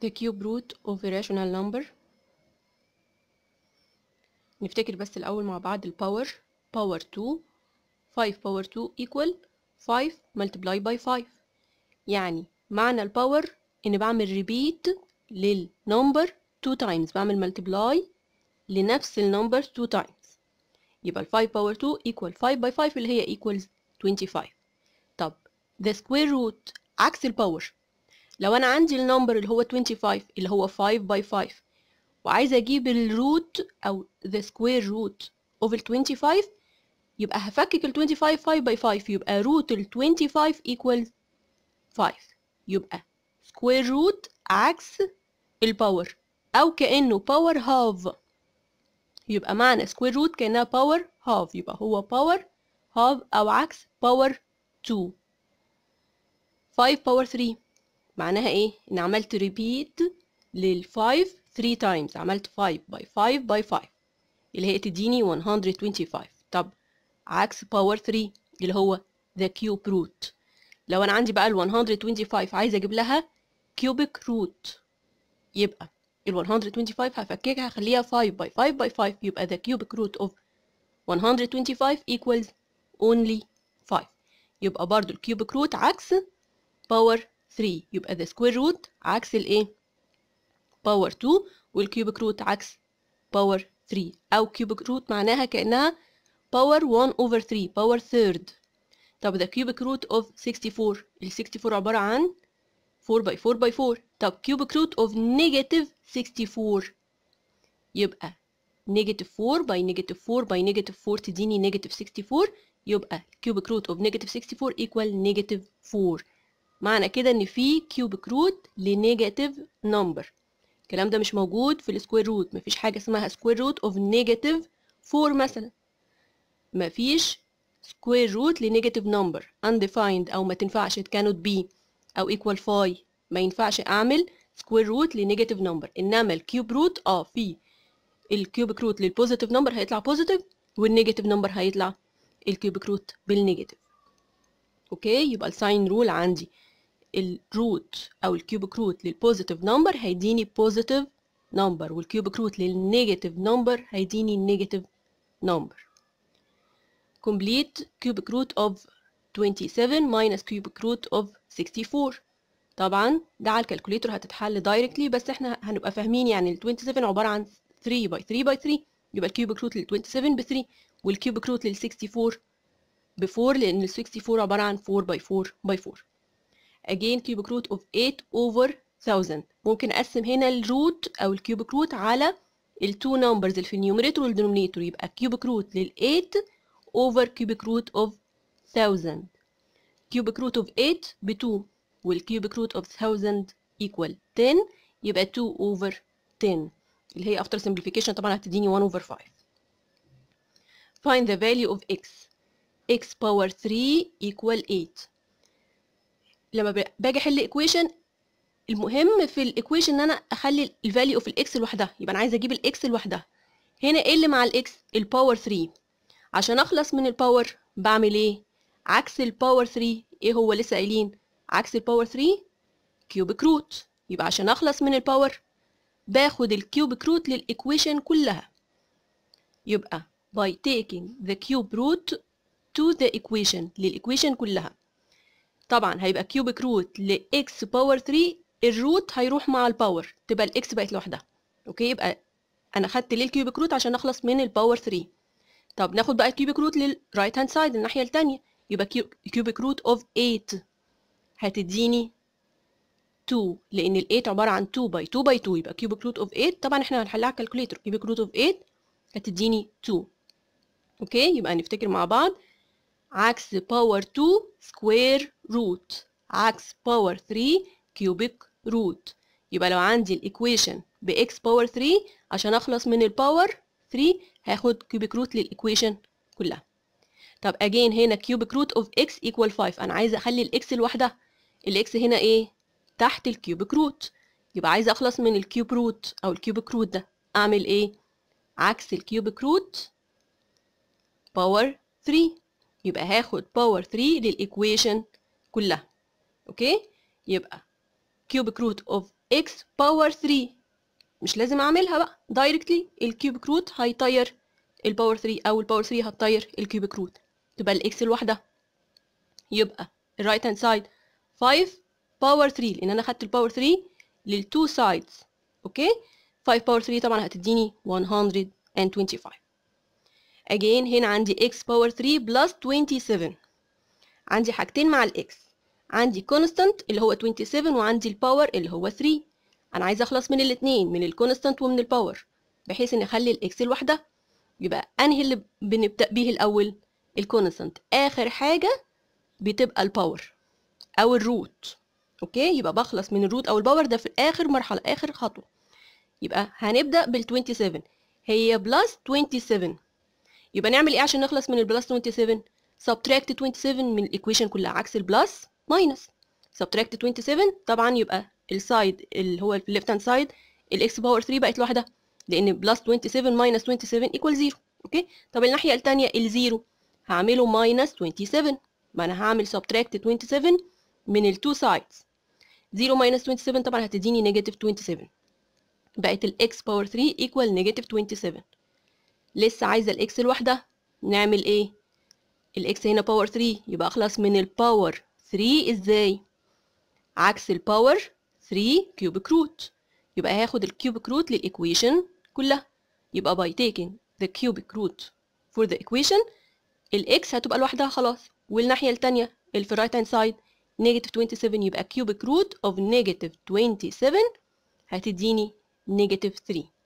the cube root of a rational number نفتكر بس الأول مع بعض ال power power 2 5 power 2 equal 5 multiply by 5 يعني معنى ال power إن بعمل repeat لل number 2 times بعمل multiply لنفس ال number 2 times يبقى ال 5 power 2 equal 5 by 5 اللي هي equals 25 طب the square root عكس ال power لو انا عندي النمبر اللي هو 25 اللي هو 5 باي 5 وعايزه اجيب الروت او ذا سكوير روت اوف ال 25 يبقى هفكك ال 25 5 باي 5 يبقى روت ال 25 ايكوال 5 يبقى سكوير روت عكس الباور او كانه باور هاف يبقى معنى سكوير روت كانها باور هاف يبقى هو باور هاف او عكس باور 2 5 باور 3 معناها ايه ان عملت ريبيت لل5 3 تايمز عملت 5 باي 5 باي 5 اللي هي تديني 125 طب عكس باور 3 اللي هو ذا كيوب روت لو انا عندي بقى ال 125 عايزه اجيب لها كيوبيك روت يبقى ال 125 هفككها هخليها 5 باي 5 باي 5 يبقى ذا كيوبيك روت اوف 125 equals only 5 يبقى برضو الكيوبيك روت عكس باور 3 يبقى ذا سكوير روت عكس الايه باور 2 والكيوبيك روت عكس باور 3 او كيوبيك روت معناها كانها باور 1 اوفر 3 باور 3 طب ذا كيوبيك روت اوف 64 ال 64 عباره عن 4 باي 4 باي 4 طب كيوبيك روت اوف نيجاتيف 64 يبقى نيجاتيف 4 باي نيجاتيف 4 باي نيجاتيف 4 تديني نيجاتيف 64 يبقى كيوبيك روت اوف نيجاتيف 64 ايكوال نيجاتيف 4 معنى كده ان في كيوبيك روت لنيجاتيف نمبر الكلام ده مش موجود في السكوير روت مفيش حاجه اسمها سكوير روت اوف نيجاتيف 4 مثلا مفيش سكوير روت لنيجاتيف نمبر undefined او ما تنفعش it cannot be او equal فاي ما ينفعش اعمل سكوير روت لنيجاتيف نمبر انما الكيوب روت اه في الكيوبك روت للبوزيتيف نمبر هيطلع بوزيتيف والنيجاتيف نمبر هيطلع الكيوبك روت بالنيجاتيف اوكي يبقى الساين رول عندي الروت او الكيوبك روت للبوزيتيف نمبر هيديني بوزيتيف نمبر والكيوبك روت للنيجاتيف نمبر هيديني نيجاتيف نمبر كومبليت كيوبك روت اوف 27 ماينس كيوبك روت اوف 64 طبعا ده على الكالكوليتر هتتحل دايركتلي بس احنا هنبقى فاهمين يعني ال 27 عباره عن 3 باي 3 باي 3 يبقى الكيوبك روت لل 27 ب 3 والكيوبك روت لل 64 ب 4 لان ال 64 عباره عن 4 باي 4 باي 4 again cubic root of 8 over 1000 ممكن اقسم هنا الروت او الكيوبك روت على التو نمبرز اللي في النيوميريتور والدينومينيتور يبقى كيوبك روت لل8 over cubic root of 1000 cubic root of 8 ب 2 والcubic root of 1000 equal 10 يبقى 2 over 10 اللي هي after simplification طبعا هتديني 1 over 5 find the value of x x power 3 equal 8 لما باجي احل ايكويشن المهم في الايكويشن ان انا اخلي الفاليو اوف الاكس لوحدها يبقى انا عايزه اجيب الاكس لوحدها هنا ايه اللي مع الاكس الباور 3 عشان اخلص من الباور بعمل ايه عكس الباور 3 ايه هو لسه قايلين عكس الباور 3 كيوبيك روت يبقى عشان اخلص من الباور باخد الكيوبيك روت للايكويشن كلها يبقى by taking the cube root to the equation للايكويشن كلها طبعا هيبقى كيوبيك روت لإكس باور 3 الروت هيروح مع الباور تبقى الإكس بقت لوحدها أوكي يبقى أنا خدت ليه الكيوبيك روت عشان أخلص من الباور 3 طب ناخد بقى الكيوبيك روت للرايت هاند سايد الناحية الثانيه يبقى كيوبيك روت أوف 8 هتديني 2 لان ال 8 عباره عن 2 باي 2 باي 2 يبقى كيوبيك روت اوف 8 طبعا احنا هنحلها على الكالكوليتر كيوبيك روت اوف 8 هتديني 2 اوكي يبقى نفتكر مع بعض عكس باور 2 سكوير روت عكس باور 3 كيوبيك روت يبقى لو عندي الايكويشن باكس باور 3 عشان اخلص من الباور 3 هاخد كيوبيك روت للايكويشن كلها طب اجين هنا كيوبيك روت اوف اكس ايكوال 5 انا عايزه اخلي الاكس لوحدها الاكس هنا ايه تحت الكيوبيك روت يبقى عايزه اخلص من الكيوب روت او الكيوبيك روت ده اعمل ايه عكس الكيوبيك روت باور 3 يبقى هاخد باور 3 للإيكويشن كلها أوكي يبقى كيوبيك روت أوف إكس باور 3 مش لازم أعملها بقى دايركتلي الكيوبيك روت هيطير الباور 3 أو الباور 3 هتطير الكيوبك روت تبقى الإكس لوحدها يبقى الرايت هاند سايد 5 باور 3 لأن أنا خدت الباور 3 للتو سايدز أوكي 5 باور 3 طبعا هتديني 125 اجين هنا عندي x باور 3 بلس 27 عندي حاجتين مع الاكس عندي كونستانت اللي هو 27 وعندي الباور اللي هو 3 انا عايزه اخلص من الاثنين من الكونستانت ومن الباور بحيث ان اخلي الاكس لوحدها يبقى انهي اللي بنبدا بيه الاول الكونستانت اخر حاجه بتبقى الباور او الروت اوكي يبقى بخلص من الروت او الباور ده في اخر مرحله اخر خطوه يبقى هنبدا بال 27 هي بلس 27 يبقى نعمل ايه عشان نخلص من البلس 27 سبتراكت 27 من الايكويشن كلها عكس البلس ماينس سبتراكت 27 طبعا يبقى السايد اللي هو الليفت هاند سايد الاكس باور 3 بقت لوحدها لان بلس 27 ماينس 27 ايكوال 0 اوكي طب الناحيه الثانيه الزيرو هعمله ماينس 27 ما انا هعمل سبتراكت 27 من التو سايدز 0 ماينس 27 طبعا هتديني نيجاتيف 27 بقت الاكس باور 3 ايكوال نيجاتيف 27 لسه عايزة الإكس لوحدها نعمل إيه؟ الإكس هنا باور 3 يبقى أخلص من الباور 3 إزاي؟ عكس الباور 3 كيوبيك روت يبقى هاخد الكيوبيك روت للإيكويشن كلها يبقى باي taking ذا cubic root فور ذا ايكويشن الإكس هتبقى لوحدها خلاص والناحية الثانيه اللي في الرايت هاند سايد نيجاتيف 27 يبقى كيوبيك روت اوف نيجاتيف 27 هتديني نيجاتيف 3